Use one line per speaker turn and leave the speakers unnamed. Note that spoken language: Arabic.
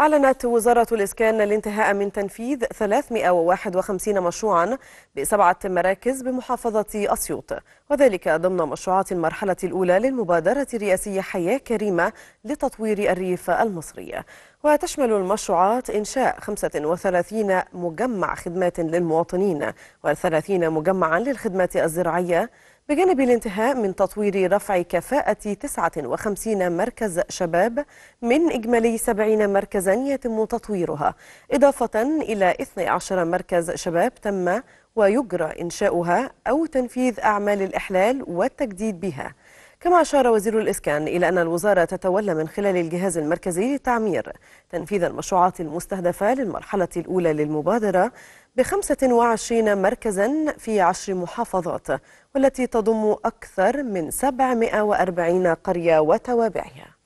أعلنت وزارة الإسكان الانتهاء من تنفيذ 351 مشروعا بسبعة مراكز بمحافظة أسيوط وذلك ضمن مشروعات المرحلة الأولى للمبادرة الرئاسية حياة كريمة لتطوير الريف المصري وتشمل المشروعات إنشاء 35 مجمع خدمات للمواطنين و30 مجمعا للخدمات الزراعية بجانب الانتهاء من تطوير رفع كفاءة 59 مركز شباب من إجمالي 70 مركزا يتم تطويرها إضافة إلى 12 مركز شباب تم ويجرى إنشاؤها أو تنفيذ أعمال الإحلال والتجديد بها كما أشار وزير الإسكان إلى أن الوزارة تتولى من خلال الجهاز المركزي للتعمير تنفيذ المشروعات المستهدفة للمرحلة الأولى للمبادرة ب 25 مركزا في عشر محافظات والتي تضم أكثر من 740 قرية وتوابعها